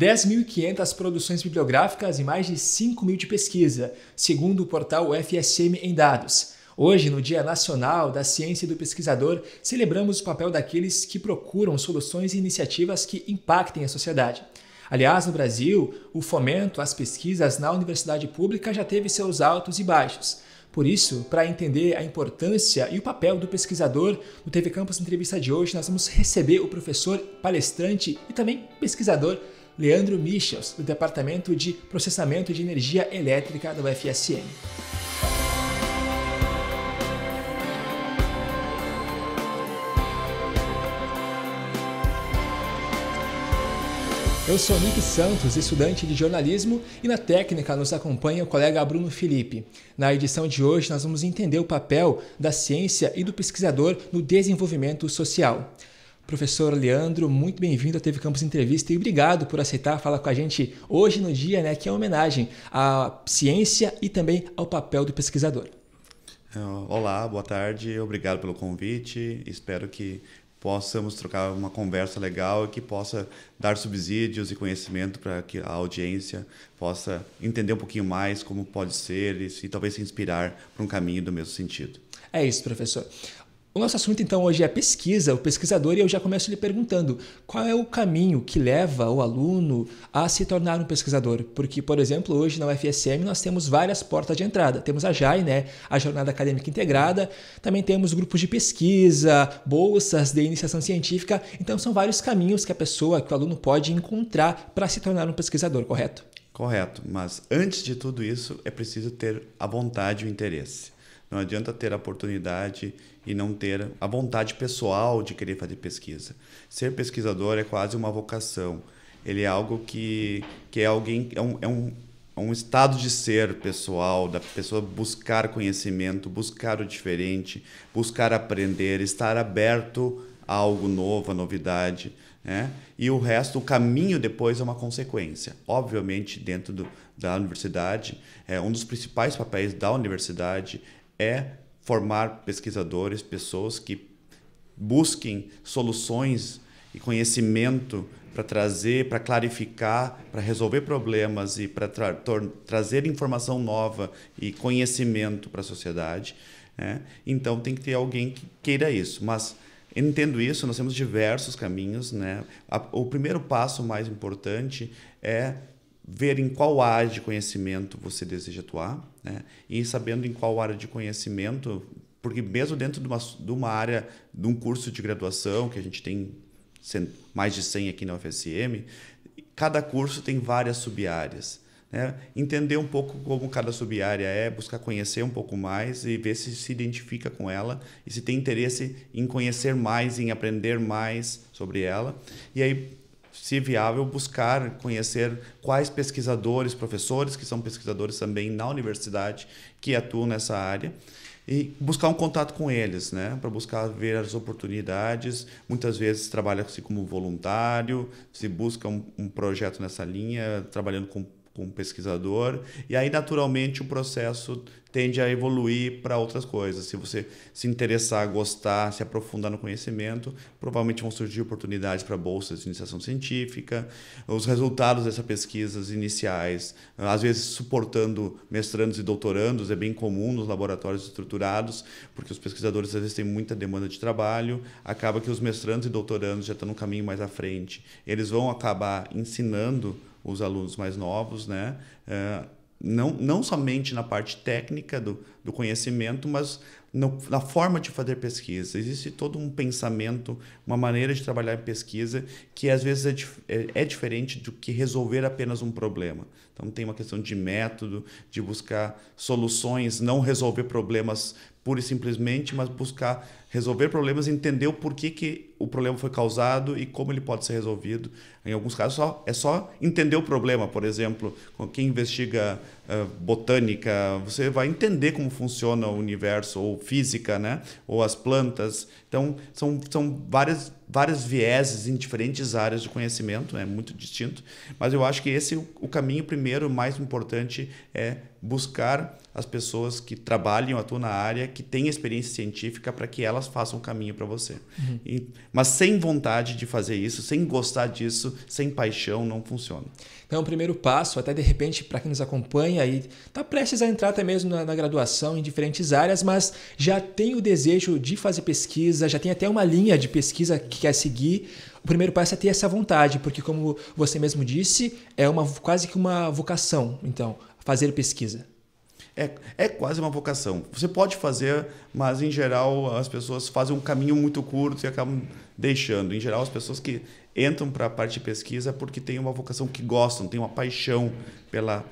10.500 produções bibliográficas e mais de 5 mil de pesquisa, segundo o portal FSM em Dados. Hoje, no Dia Nacional da Ciência e do Pesquisador, celebramos o papel daqueles que procuram soluções e iniciativas que impactem a sociedade. Aliás, no Brasil, o fomento às pesquisas na universidade pública já teve seus altos e baixos. Por isso, para entender a importância e o papel do pesquisador, no TV Campus Entrevista de hoje nós vamos receber o professor, palestrante e também pesquisador Leandro Michels, do Departamento de Processamento de Energia Elétrica da UFSM. Eu sou Nick Santos, estudante de jornalismo, e na técnica nos acompanha o colega Bruno Felipe. Na edição de hoje, nós vamos entender o papel da ciência e do pesquisador no desenvolvimento social. Professor Leandro, muito bem-vindo ao TV Campus Entrevista e obrigado por aceitar falar com a gente hoje no dia, né, que é uma homenagem à ciência e também ao papel do pesquisador. É, olá, boa tarde, obrigado pelo convite. Espero que possamos trocar uma conversa legal e que possa dar subsídios e conhecimento para que a audiência possa entender um pouquinho mais como pode ser e, e talvez se inspirar para um caminho do mesmo sentido. É isso, professor. O nosso assunto então hoje é pesquisa, o pesquisador, e eu já começo lhe perguntando qual é o caminho que leva o aluno a se tornar um pesquisador? Porque, por exemplo, hoje na UFSM nós temos várias portas de entrada. Temos a JAI, né, a Jornada Acadêmica Integrada, também temos grupos de pesquisa, bolsas de iniciação científica. Então, são vários caminhos que a pessoa, que o aluno pode encontrar para se tornar um pesquisador, correto? Correto, mas antes de tudo isso é preciso ter a vontade e o interesse. Não adianta ter a oportunidade e não ter a vontade pessoal de querer fazer pesquisa. Ser pesquisador é quase uma vocação. Ele é algo que, que é alguém é um, é um, é um estado de ser pessoal, da pessoa buscar conhecimento, buscar o diferente, buscar aprender, estar aberto a algo novo, a novidade. Né? E o resto, o caminho depois é uma consequência. Obviamente, dentro do, da universidade, é, um dos principais papéis da universidade é formar pesquisadores, pessoas que busquem soluções e conhecimento para trazer, para clarificar, para resolver problemas e para tra trazer informação nova e conhecimento para a sociedade. Né? Então tem que ter alguém que queira isso. Mas entendo isso, nós temos diversos caminhos. Né? o primeiro passo mais importante é ver em qual área de conhecimento você deseja atuar né? E sabendo em qual área de conhecimento, porque mesmo dentro de uma, de uma área, de um curso de graduação, que a gente tem mais de 100 aqui na UFSM, cada curso tem várias sub-áreas. Né? Entender um pouco como cada sub-área é, buscar conhecer um pouco mais e ver se se identifica com ela e se tem interesse em conhecer mais, em aprender mais sobre ela. E aí se viável, buscar conhecer quais pesquisadores, professores que são pesquisadores também na universidade que atuam nessa área e buscar um contato com eles, né? Para buscar ver as oportunidades. Muitas vezes trabalha-se como voluntário, se busca um, um, projeto nessa linha, trabalhando com, com um pesquisador. E aí, naturalmente, o processo tende a evoluir para outras coisas. Se você se interessar, gostar, se aprofundar no conhecimento, provavelmente vão surgir oportunidades para bolsas de iniciação científica. Os resultados dessas pesquisas iniciais, às vezes suportando mestrandos e doutorandos, é bem comum nos laboratórios estruturados, porque os pesquisadores às vezes têm muita demanda de trabalho, acaba que os mestrandos e doutorandos já estão no caminho mais à frente. Eles vão acabar ensinando os alunos mais novos, né? Uh, não, não somente na parte técnica do, do conhecimento, mas no, na forma de fazer pesquisa. Existe todo um pensamento, uma maneira de trabalhar em pesquisa que às vezes é, dif é, é, diferente do que resolver apenas um problema. Então tem uma questão de método, de buscar soluções, não resolver problemas pura e simplesmente, mas buscar resolver problemas, entender o porquê que o problema foi causado e como ele pode ser resolvido. Em alguns casos, só, é só entender o problema. Por exemplo, quem investiga uh, botânica, você vai entender como funciona o universo, ou física, né? ou as plantas. Então, são, são várias, várias vieses em diferentes áreas de conhecimento, é né? muito distinto. Mas eu acho que esse é o caminho primeiro, mais importante, é buscar as pessoas que trabalham, atuam na área, que têm experiência científica, para que elas elas façam um caminho para você. Uhum. E, mas sem vontade de fazer isso, sem gostar disso, sem paixão, não funciona. Então, o é primeiro passo, até de repente, para quem nos acompanha aí, está prestes a entrar até mesmo na, na, graduação em diferentes áreas, mas já tem o desejo de fazer pesquisa, já tem até uma linha de pesquisa que quer seguir. O primeiro passo é ter essa vontade, porque como você mesmo disse, é uma quase que uma vocação, então, fazer pesquisa é, é quase uma vocação. Você pode fazer, mas em geral as pessoas fazem um caminho muito curto e acabam deixando. Em geral, as pessoas que entram para a parte de pesquisa é porque têm uma vocação que gostam, têm uma paixão pela,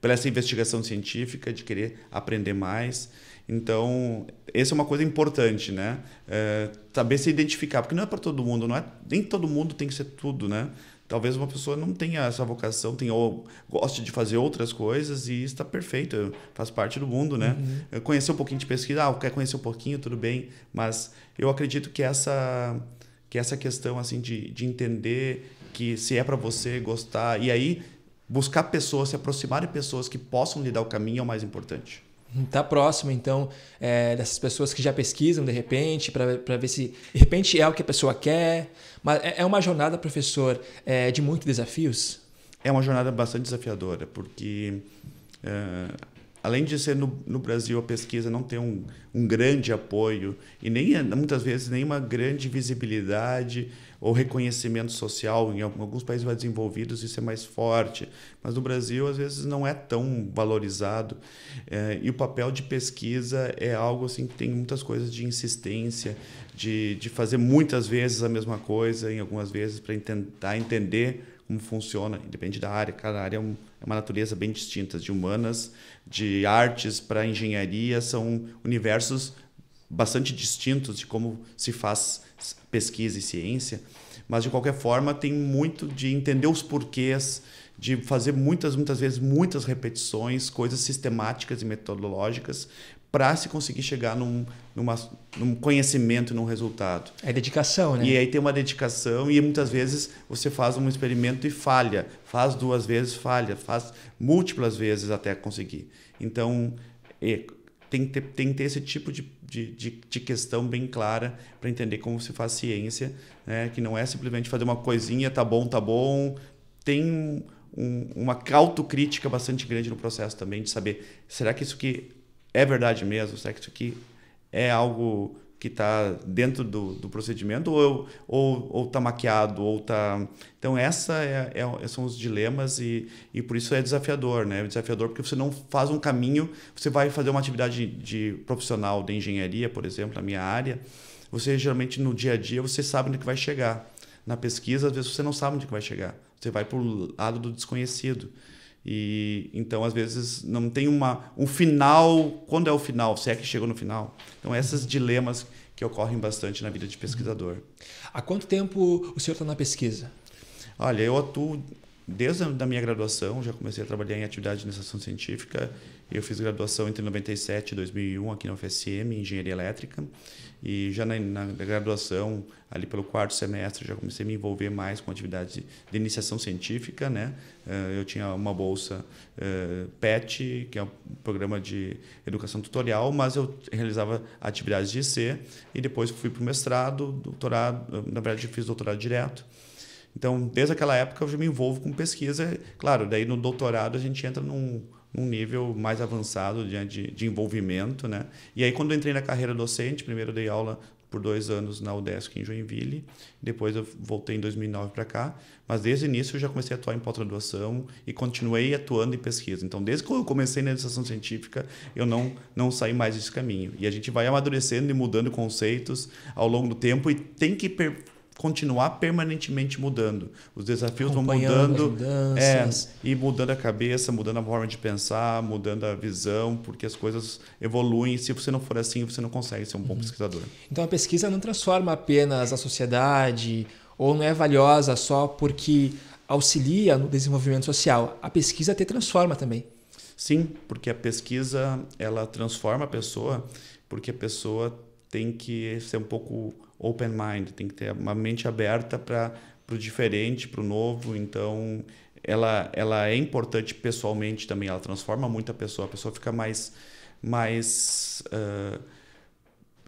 pela essa investigação científica, de querer aprender mais. Então, essa é uma coisa importante, né? É, saber se identificar, porque não é para todo mundo, não é, nem todo mundo tem que ser tudo, né? talvez uma pessoa não tenha essa vocação, tenha, ou goste de fazer outras coisas e está perfeito, faz parte do mundo, né? Uhum. Conhecer um pouquinho de pesquisa, ah, quer conhecer um pouquinho, tudo bem, mas eu acredito que essa que essa questão assim de, de entender que se é para você gostar e aí buscar pessoas, se aproximar de pessoas que possam lhe dar o caminho é o mais importante. Tá próximo, então, é, dessas pessoas que já pesquisam de repente, para ver se de repente é o que a pessoa quer. Mas é, é uma jornada, professor, é, de muitos desafios? É uma jornada bastante desafiadora, porque é, além de ser no, no, Brasil a pesquisa não ter um, um grande apoio e nem é, muitas vezes nenhuma grande visibilidade, ou reconhecimento social. Em alguns países mais desenvolvidos isso é mais forte, mas no Brasil às vezes não é tão valorizado. É, e o papel de pesquisa é algo assim que tem muitas coisas de insistência, de, de fazer muitas vezes a mesma coisa, em algumas vezes para tentar entender como funciona, depende da área. Cada área é, um, é uma natureza bem distinta, de humanas, de artes para engenharia, são universos bastante distintos de como se faz pesquisa e ciência, mas de qualquer forma tem muito de entender os porquês, de fazer muitas, muitas vezes muitas repetições, coisas sistemáticas e metodológicas para se conseguir chegar num, numa, num conhecimento, num resultado. É dedicação, né? E aí tem uma dedicação e muitas vezes você faz um experimento e falha, faz duas vezes, falha, faz múltiplas vezes até conseguir. Então, é, tem, que ter, tem que ter esse tipo de de, de, de questão bem clara para entender como se faz ciência, né? que não é simplesmente fazer uma coisinha, tá bom, tá bom. Tem um, uma autocrítica bastante grande no processo também, de saber, será que isso aqui é verdade mesmo? Será que isso aqui é algo que está dentro do, do, procedimento ou está ou, ou tá maquiado ou está então essa é, é, são os dilemas e, e por isso é desafiador né é desafiador porque você não faz um caminho você vai fazer uma atividade de, de profissional de engenharia por exemplo na minha área você geralmente no dia a dia você sabe onde que vai chegar na pesquisa às vezes você não sabe onde que vai chegar você vai para o lado do desconhecido e então às vezes não tem uma um final, quando é o final, se é que chegou no final. Então esses dilemas que ocorrem bastante na vida de pesquisador. Há quanto tempo o senhor está na pesquisa? Olha, eu atuo desde a da minha graduação, já comecei a trabalhar em atividade de iniciação científica. Eu fiz graduação entre 97 e 2001 aqui na UFSM, em Engenharia Elétrica. E já na, na, graduação, ali pelo quarto semestre, já comecei a me envolver mais com atividade de, iniciação científica. Né? Eh, eu tinha uma bolsa uh, eh, PET, que é um programa de educação tutorial, mas eu realizava atividades de IC e depois fui para o mestrado, doutorado, na verdade fiz doutorado direto. Então, desde aquela época, eu já me envolvo com pesquisa. Claro, daí no doutorado a gente entra num, num nível mais avançado de, de, de, envolvimento. Né? E aí, quando eu entrei na carreira docente, primeiro dei aula por dois anos na UDESC em Joinville, depois eu voltei em 2009 para cá, mas desde o início eu já comecei a atuar em pós-graduação e continuei atuando em pesquisa. Então, desde que eu comecei na educação científica, eu não, não saí mais desse caminho. E a gente vai amadurecendo e mudando conceitos ao longo do tempo e tem que continuar permanentemente mudando. Os desafios vão mudando é, e mudando a cabeça, mudando a forma de pensar, mudando a visão, porque as coisas evoluem. Se você não for assim, você não consegue ser um bom uhum. pesquisador. Então a pesquisa não transforma apenas a sociedade ou não é valiosa só porque auxilia no desenvolvimento social. A pesquisa te transforma também. Sim, porque a pesquisa ela transforma a pessoa, porque a pessoa tem que ser um pouco open mind, tem que ter uma mente aberta para o diferente, para o novo. Então, ela, ela é importante pessoalmente também, ela transforma muito a pessoa, a pessoa fica mais, mais uh,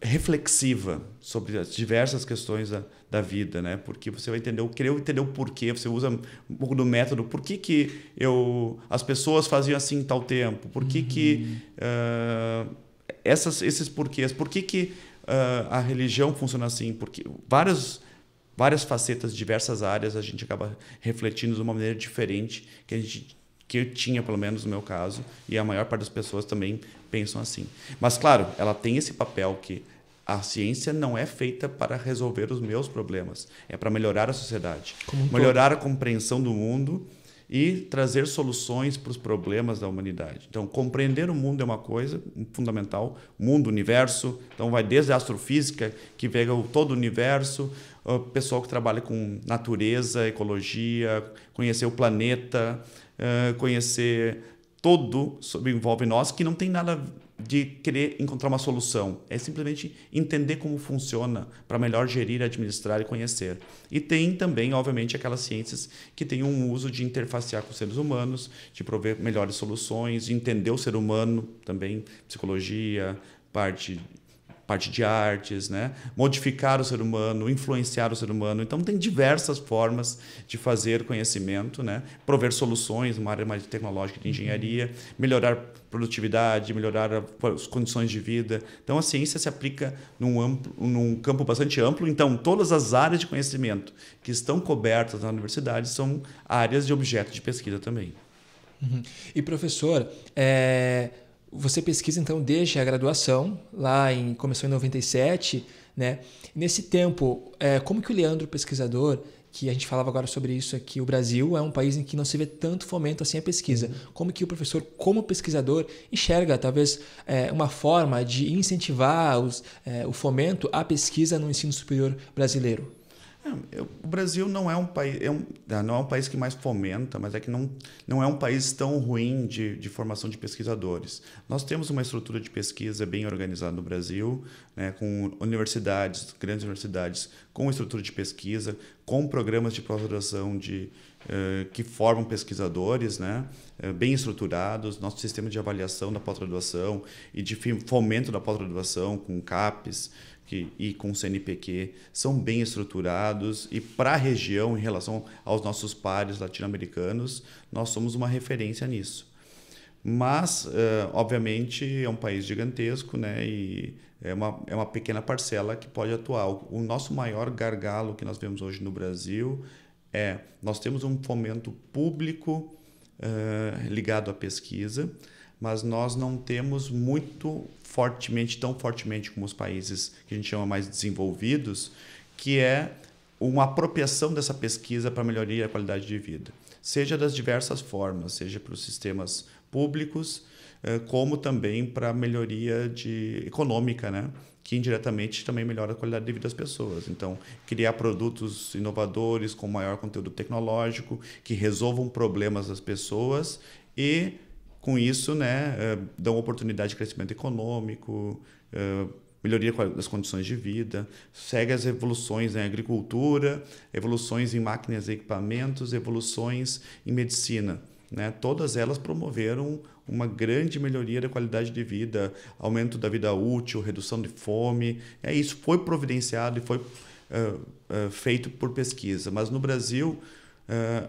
reflexiva sobre as diversas questões da, da vida, né? Porque você vai entender, eu entender o porquê, você usa um pouco do método, por que, que eu, as pessoas faziam assim em tal tempo, por que, uhum. que uh, ah, essas, esses porquês, por que, que uh, a religião funciona assim, porque várias várias facetas, diversas áreas, a gente acaba refletindo de uma maneira diferente que a gente que eu tinha, pelo menos no meu caso, e a maior parte das pessoas também pensam assim. Mas claro, ela tem esse papel que a ciência não é feita para resolver os meus problemas, é para melhorar a sociedade, Como melhorar todo. a compreensão do mundo e trazer soluções para os problemas da humanidade. Então, compreender o mundo é uma coisa fundamental, mundo, universo, então vai desde a astrofísica, que pega todo o universo, o pessoal que trabalha com natureza, ecologia, conhecer o planeta, conhecer tudo envolve nós, que não tem nada de querer encontrar uma solução, é simplesmente entender como funciona para melhor gerir, administrar e conhecer. E tem também, obviamente, aquelas ciências que têm um uso de interfacear com seres humanos, de prover melhores soluções, de entender o ser humano também, psicologia, parte parte de artes, né? modificar o ser humano, influenciar o ser humano. Então, tem diversas formas de fazer conhecimento, né? prover soluções numa área mais tecnológica de uhum. engenharia, melhorar produtividade, melhorar as condições de vida. Então, a ciência se aplica num, amplo, num campo bastante amplo. Então, todas as áreas de conhecimento que estão cobertas na universidade são áreas de objeto de pesquisa também. Uhum. E, professor, é você pesquisa então desde a graduação, lá em começou em 97, né? Nesse tempo, é, como que o Leandro pesquisador que a gente falava agora sobre isso aqui, o Brasil é um país em que não se vê tanto fomento assim a pesquisa. Uhum. Como que o professor, como pesquisador, enxerga talvez é, uma forma de incentivar os, é, o fomento à pesquisa no ensino superior brasileiro? É, eu, o Brasil não é um país é um, ah, não é um país que mais fomenta, mas é que não, não é um país tão ruim de, de formação de pesquisadores. Nós temos uma estrutura de pesquisa bem organizada no Brasil, né, com universidades, grandes universidades, com estrutura de pesquisa, com programas de pós-graduação de, eh, que formam pesquisadores, né, eh, bem estruturados, nosso sistema de avaliação da pós-graduação e de fomento da pós-graduação com CAPES que, e com o CNPq são bem estruturados e para a região em relação aos nossos pares latino-americanos nós somos uma referência nisso mas uh, obviamente é um país gigantesco né e é uma, é uma pequena parcela que pode atuar o nosso maior gargalo que nós vemos hoje no Brasil é nós temos um fomento público uh, ligado à pesquisa mas nós não temos muito fortemente, tão fortemente como os países que a gente chama mais desenvolvidos, que é uma apropriação dessa pesquisa para melhoria da qualidade de vida, seja das diversas formas, seja para os sistemas públicos, eh, como também para melhoria de econômica, né? que indiretamente também melhora a qualidade de vida das pessoas. Então, criar produtos inovadores com maior conteúdo tecnológico que resolvam problemas das pessoas e com isso, né, eh, dão oportunidade de crescimento econômico, eh, melhoria das condições de vida, segue as evoluções em agricultura, evoluções em máquinas e equipamentos, evoluções em medicina. Né? Todas elas promoveram uma grande melhoria da qualidade de vida, aumento da vida útil, redução de fome. É isso foi providenciado e foi uh, uh, feito por pesquisa. Mas no Brasil uh,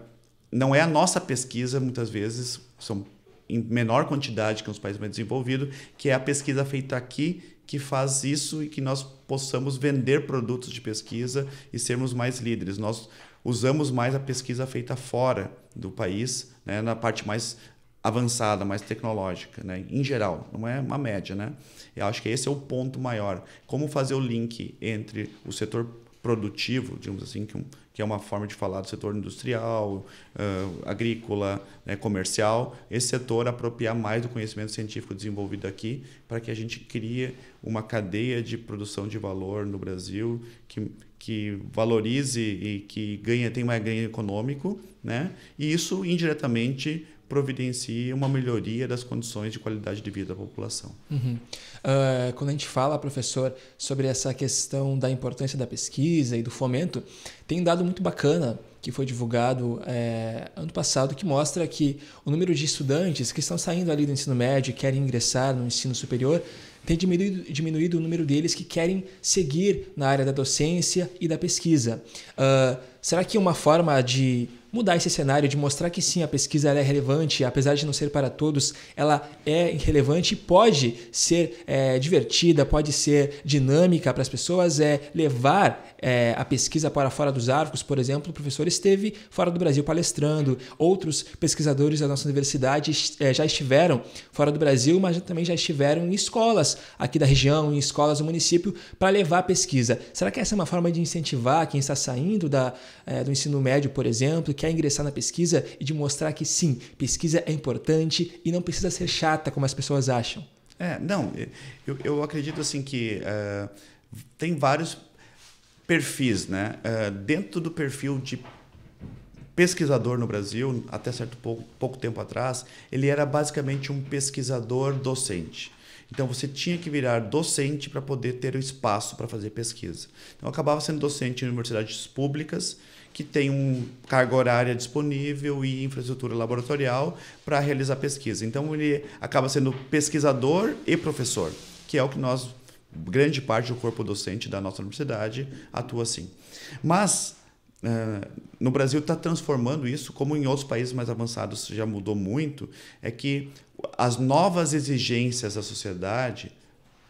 não é a nossa pesquisa muitas vezes são em menor quantidade que nos países mais desenvolvidos, que é a pesquisa feita aqui que faz isso e que nós possamos vender produtos de pesquisa e sermos mais líderes. Nós usamos mais a pesquisa feita fora do país, né, na parte mais avançada, mais tecnológica, né? em geral, não é uma média. Né? Eu acho que esse é o ponto maior. Como fazer o link entre o setor produtivo, digamos assim, que, um, que, é uma forma de falar do setor industrial, uh, agrícola, né, comercial, esse setor apropriar mais do conhecimento científico desenvolvido aqui para que a gente crie uma cadeia de produção de valor no Brasil que, que valorize e que ganha, tenha mais ganho econômico, né? e isso indiretamente providencie uma melhoria das condições de qualidade de vida da população. Uhum. Uh, quando a gente fala, professor, sobre essa questão da importância da pesquisa e do fomento, tem um dado muito bacana que foi divulgado é, ano passado que mostra que o número de estudantes que estão saindo ali do ensino médio e querem ingressar no ensino superior tem diminuído, diminuído, o número deles que querem seguir na área da docência e da pesquisa. Uh, será que uma forma de mudar esse cenário, de mostrar que sim, a pesquisa é relevante, apesar de não ser para todos, ela é relevante e pode ser é, divertida, pode ser dinâmica para as pessoas, é levar é, a pesquisa para fora dos arcos, por exemplo, o professor esteve fora do Brasil palestrando, outros pesquisadores da nossa universidade é, já estiveram fora do Brasil, mas também já estiveram em escolas aqui da região, em escolas do município, para levar a pesquisa. Será que essa é uma forma de incentivar quem está saindo da, é, do ensino médio, por exemplo, que quer ingressar na pesquisa e de mostrar que sim, pesquisa é importante e não precisa ser chata como as pessoas acham. É, não, eu, eu acredito assim que uh, tem vários perfis, né? Uh, dentro do perfil de pesquisador no Brasil, até certo pouco, pouco tempo atrás, ele era basicamente um pesquisador docente. Então você tinha que virar docente para poder ter o espaço para fazer pesquisa. Então eu acabava sendo docente em universidades públicas que tem um carga horária disponível e infraestrutura laboratorial para realizar pesquisa. Então ele acaba sendo pesquisador e professor, que é o que nós grande parte do corpo docente da nossa universidade atua assim. Mas Uh, no Brasil está transformando isso, como em outros países mais avançados já mudou muito, é que as novas exigências da sociedade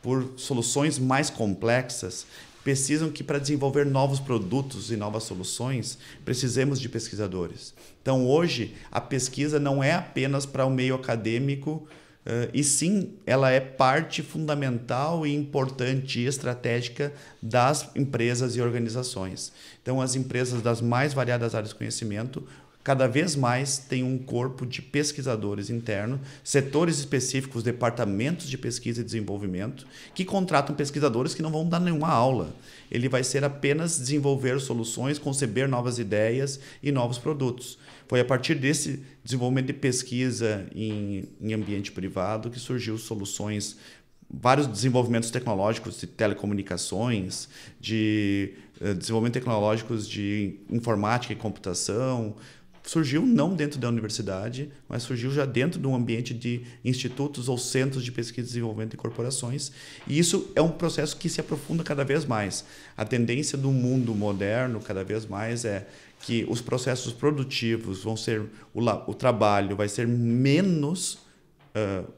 por soluções mais complexas precisam que para desenvolver novos produtos e novas soluções, precisemos de pesquisadores. Então, hoje, a pesquisa não é apenas para o meio acadêmico, Uh, e sim, ela é parte fundamental e importante e estratégica das empresas e organizações. Então, as empresas das mais variadas áreas de conhecimento cada vez mais tem um corpo de pesquisadores interno, setores específicos, departamentos de pesquisa e desenvolvimento, que contratam pesquisadores que não vão dar nenhuma aula. Ele vai ser apenas desenvolver soluções, conceber novas ideias e novos produtos. Foi a partir desse desenvolvimento de pesquisa em, em ambiente privado que surgiu soluções vários desenvolvimentos tecnológicos de telecomunicações, de eh, desenvolvimento tecnológicos de informática e computação, surgiu não dentro da universidade, mas surgiu já dentro de um ambiente de institutos ou centros de pesquisa e desenvolvimento e corporações. E isso é um processo que se aprofunda cada vez mais. A tendência do mundo moderno cada vez mais é que os processos produtivos vão ser o, o trabalho vai ser menos uh,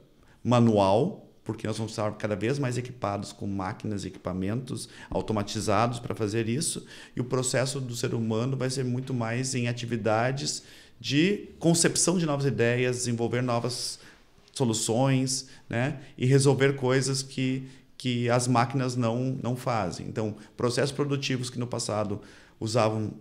manual porque nós vamos estar cada vez mais equipados com máquinas e equipamentos automatizados para fazer isso, e o processo do ser humano vai ser muito mais em atividades de concepção de novas ideias, desenvolver novas soluções, né? E resolver coisas que, que as máquinas não, não fazem. Então, processos produtivos que no passado usavam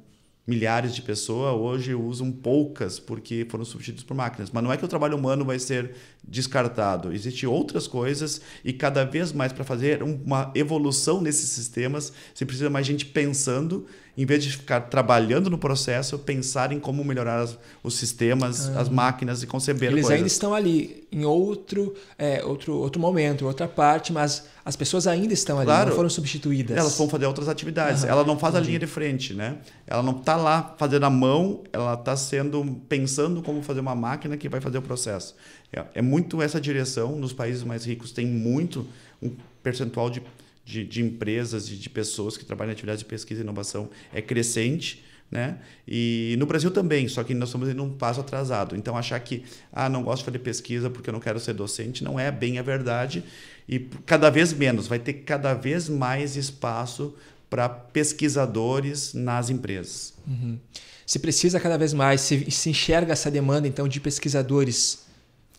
milhares de pessoas hoje usam poucas porque foram substituídas por máquinas. Mas não é que o trabalho humano vai ser descartado. Existem outras coisas e cada vez mais para fazer uma evolução nesses sistemas, você precisa mais gente pensando em vez de ficar trabalhando no processo, pensar em como melhorar as, os sistemas, ah. as máquinas e conceber Eles coisas. ainda estão ali, em outro, é, outro, outro momento, outra parte, mas as pessoas ainda estão ali, claro, não foram substituídas. Elas vão fazer outras atividades. Uhum, ela não faz entendi. a linha de frente, né? Ela não está lá fazendo a mão, ela está sendo pensando como fazer uma máquina que vai fazer o processo. É, é muito essa direção. Nos países mais ricos tem muito um percentual de de, de empresas e de, pessoas que trabalham em atividades de pesquisa e inovação é crescente. Né? E no Brasil também, só que nós estamos indo um passo atrasado. Então, achar que ah, não gosto de fazer pesquisa porque eu não quero ser docente não é bem a verdade. E cada vez menos, vai ter cada vez mais espaço para pesquisadores nas empresas. Uhum. Se precisa cada vez mais, se, se enxerga essa demanda então de pesquisadores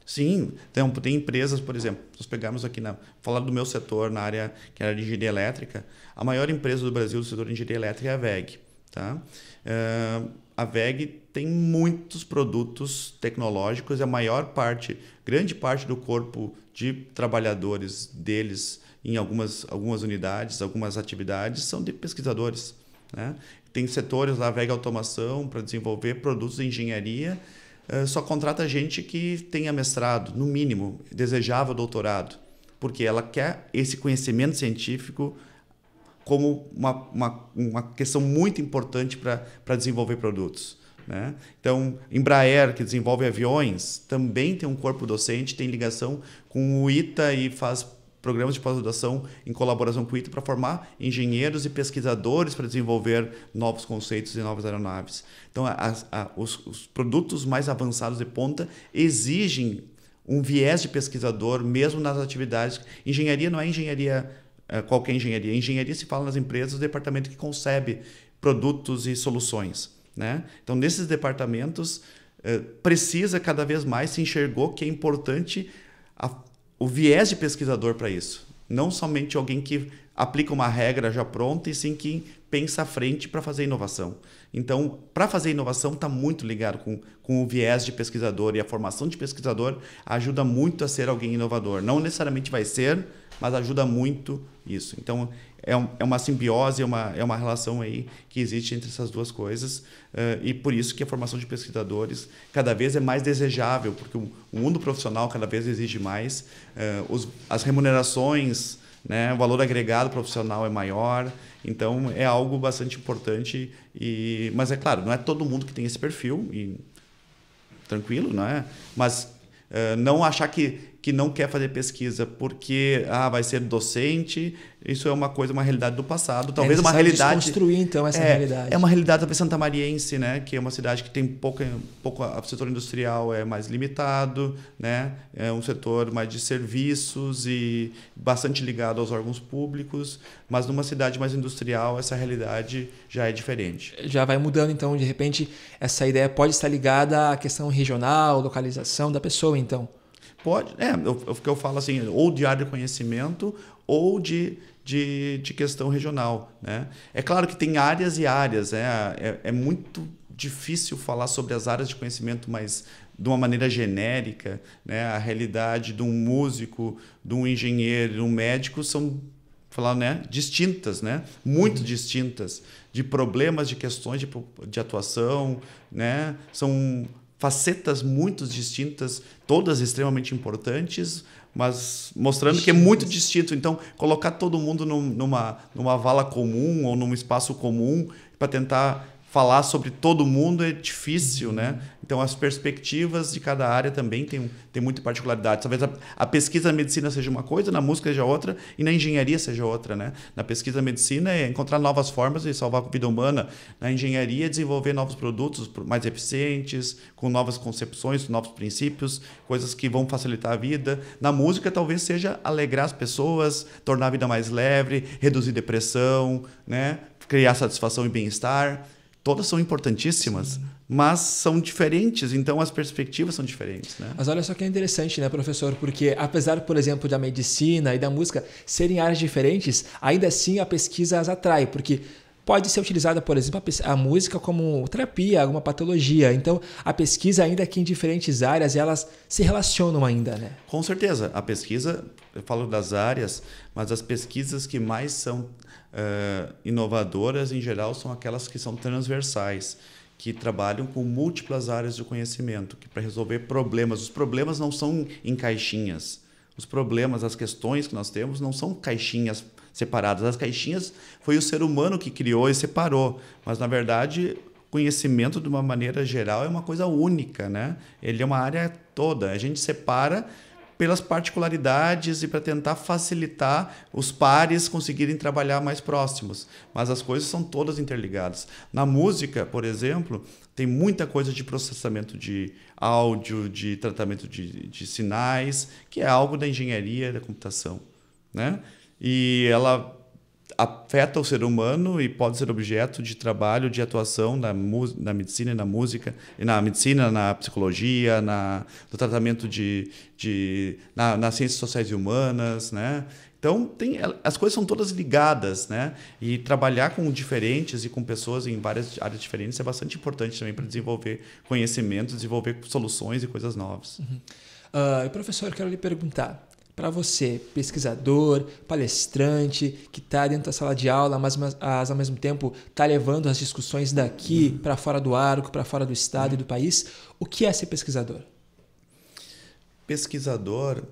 Sim, tem empresas, por exemplo, nós pegamos aqui, na, falar do meu setor, na área que era é de engenharia elétrica, a maior empresa do Brasil do setor de engenharia elétrica é a VEG. Tá? Uh, a VEG tem muitos produtos tecnológicos e a maior parte, grande parte do corpo de trabalhadores deles em algumas, algumas unidades, algumas atividades, são de pesquisadores. Né? Tem setores lá, a VEG Automação, para desenvolver produtos de engenharia eh, só contrata gente que tenha mestrado, no mínimo, desejava doutorado, porque ela quer esse conhecimento científico como uma, uma, uma questão muito importante para desenvolver produtos. Né? Então, Embraer, que desenvolve aviões, também tem um corpo docente, tem ligação com o ITA e faz programas de pós-graduação em colaboração com o ITA para formar engenheiros e pesquisadores para desenvolver novos conceitos e novas aeronaves. Então, a, a, os, os produtos mais avançados de ponta exigem um viés de pesquisador, mesmo nas atividades. Engenharia não é engenharia é, qualquer engenharia. Engenharia se fala nas empresas, o departamento que concebe produtos e soluções. Né? Então, nesses departamentos, é, precisa cada vez mais, se enxergou que é importante a o viés de pesquisador para isso. Não somente alguém que aplica uma regra já pronta, e sim que pensa à frente para fazer inovação. Então, para fazer inovação, está muito ligado com, com o viés de pesquisador e a formação de pesquisador ajuda muito a ser alguém inovador. Não necessariamente vai ser, mas ajuda muito isso. Então, é, um, é uma simbiose, é uma, é uma relação aí que existe entre essas duas coisas. Uh, e por isso que a formação de pesquisadores cada vez é mais desejável, porque o, o mundo profissional cada vez exige mais, uh, os, as remunerações, né, o valor agregado profissional é maior. Então é algo bastante importante. E, mas é claro, não é todo mundo que tem esse perfil. E, tranquilo, não é? Mas uh, não achar que que não quer fazer pesquisa porque ah, vai ser docente, isso é uma coisa, uma realidade do passado. Talvez é uma realidade. construir então essa é, realidade. É uma realidade talvez santamariense, né? Que é uma cidade que tem pouco pouco o setor industrial é mais limitado, né? É um setor mais de serviços e bastante ligado aos órgãos públicos, mas numa cidade mais industrial essa realidade já é diferente. Já vai mudando então, de repente essa ideia pode estar ligada à questão regional, localização da pessoa então. Pode, é, o que eu falo assim, ou de área de conhecimento ou de, de, de questão regional. Né? É claro que tem áreas e áreas, é, é, é muito difícil falar sobre as áreas de conhecimento mais de uma maneira genérica, né? A realidade de um músico, de um engenheiro, de um médico são falar, né, distintas, né? Muito uhum. distintas de problemas, de questões de, de atuação, né? São facetas muito distintas, todas extremamente importantes, mas mostrando que é muito distinto. Então, colocar todo mundo num, numa, numa vala comum ou num espaço comum para tentar falar sobre todo mundo é difícil, né? Então as perspectivas de cada área também tem, tem muita particularidade. Talvez a, a, pesquisa na medicina seja uma coisa, na música seja outra e na engenharia seja outra, né? Na pesquisa na medicina é encontrar novas formas de salvar a vida humana, na engenharia é desenvolver novos produtos mais eficientes, com novas concepções, novos princípios, coisas que vão facilitar a vida. Na música talvez seja alegrar as pessoas, tornar a vida mais leve, reduzir depressão, né? Criar satisfação e bem-estar todas são importantíssimas, Sim. mas são diferentes, então as perspectivas são diferentes. Né? Mas olha só que é interessante, né, professor? Porque apesar, por exemplo, da medicina e da música serem áreas diferentes, ainda assim a pesquisa as atrai, porque pode ser utilizada, por exemplo, a, música como terapia, alguma patologia. Então, a pesquisa, ainda que em diferentes áreas, elas se relacionam ainda, né? Com certeza. A pesquisa, eu falo das áreas, mas as pesquisas que mais são uh, inovadoras, em geral, são aquelas que são transversais, que trabalham com múltiplas áreas de conhecimento, que para resolver problemas, os problemas não são em caixinhas. Os problemas, as questões que nós temos não são caixinhas separadas. As caixinhas foi o ser humano que criou e separou, mas na verdade conhecimento de uma maneira geral é uma coisa única, né? Ele é uma área toda. A gente separa pelas particularidades e para tentar facilitar os pares conseguirem trabalhar mais próximos. Mas as coisas são todas interligadas. Na música, por exemplo, tem muita coisa de processamento de áudio, de tratamento de, de sinais, que é algo da engenharia da computação. Né? E ela afeta o ser humano e pode ser objeto de trabalho, de atuação na, na medicina e na música, e na medicina, na psicologia, na, no tratamento de, de na, nas ciências sociais e humanas, né? Então, tem, as coisas são todas ligadas, né? E trabalhar com diferentes e com pessoas em várias áreas diferentes é bastante importante também para desenvolver conhecimento, desenvolver soluções e coisas novas. Uhum. Uh, professor, quero lhe perguntar: para você, pesquisador, palestrante, que está dentro da sala de aula, mas, mas ao mesmo tempo está levando as discussões daqui uhum. para fora do arco, para fora do estado uhum. e do país, o que é ser pesquisador? Pesquisador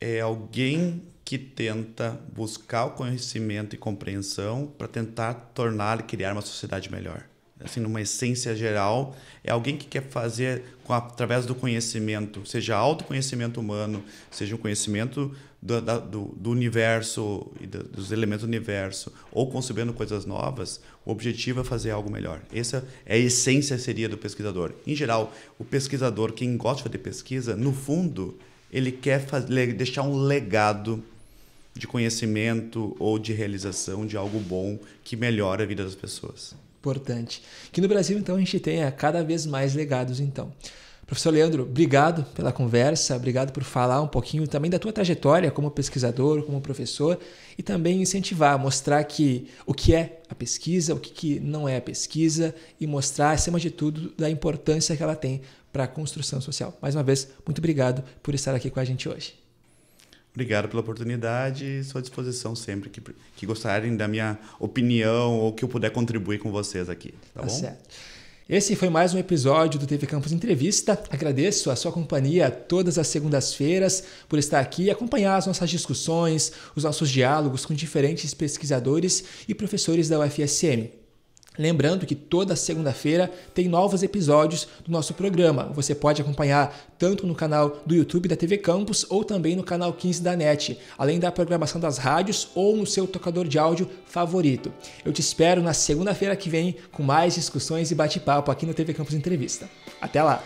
é alguém que tenta buscar o conhecimento e compreensão para tentar tornar e criar uma sociedade melhor assim, numa essência geral, é alguém que quer fazer com, através do conhecimento, seja autoconhecimento humano, seja o conhecimento do, da, do, do universo e do, dos elementos do universo, ou concebendo coisas novas, o objetivo é fazer algo melhor. Essa é a essência seria do pesquisador. Em geral, o pesquisador, quem gosta de pesquisa, no fundo, ele quer fazer, deixar um legado de conhecimento ou de realização de algo bom que melhora a vida das pessoas importante. Que no Brasil, então, a gente tenha é, cada vez mais legados, então. Professor Leandro, obrigado pela conversa, obrigado por falar um pouquinho também da tua trajetória como pesquisador, como professor e também incentivar, mostrar que o que é a pesquisa, o que, que não é a pesquisa e mostrar, acima de tudo, da importância que ela tem para a construção social. Mais uma vez, muito obrigado por estar aqui com a gente hoje. Obrigado pela oportunidade e estou à disposição sempre que, que gostarem da minha opinião ou que eu puder contribuir com vocês aqui. Tá, tá bom? Certo. Esse foi mais um episódio do TV Campus Entrevista. Agradeço a sua companhia todas as segundas-feiras por estar aqui e acompanhar as nossas discussões, os nossos diálogos com diferentes pesquisadores e professores da UFSM. Lembrando que toda segunda-feira tem novos episódios do nosso programa. Você pode acompanhar tanto no canal do YouTube da TV Campus ou também no canal 15 da NET, além da programação das rádios ou no seu tocador de áudio favorito. Eu te espero na segunda-feira que vem com mais discussões e bate-papo aqui no TV Campus Entrevista. Até lá!